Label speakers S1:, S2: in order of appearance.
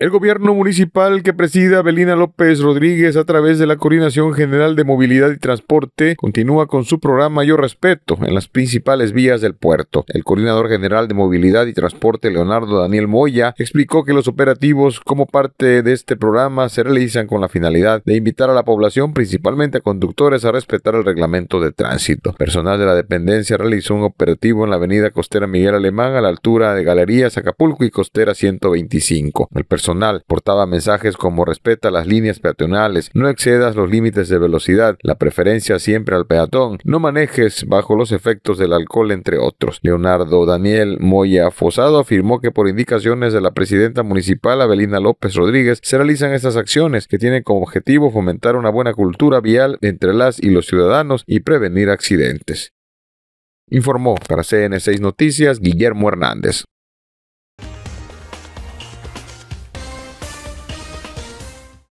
S1: El gobierno municipal que presida Belina López Rodríguez a través de la Coordinación General de Movilidad y Transporte continúa con su programa Yo Respeto en las principales vías del puerto. El coordinador general de Movilidad y Transporte, Leonardo Daniel Moya, explicó que los operativos como parte de este programa se realizan con la finalidad de invitar a la población, principalmente a conductores, a respetar el reglamento de tránsito. Personal de la dependencia realizó un operativo en la avenida costera Miguel Alemán a la altura de Galerías Acapulco y Costera 125. El Portaba mensajes como respeta las líneas peatonales, no excedas los límites de velocidad, la preferencia siempre al peatón, no manejes bajo los efectos del alcohol, entre otros. Leonardo Daniel Moya Fosado afirmó que por indicaciones de la presidenta municipal Abelina López Rodríguez se realizan estas acciones que tienen como objetivo fomentar una buena cultura vial entre las y los ciudadanos y prevenir accidentes. Informó para CN6 Noticias Guillermo Hernández.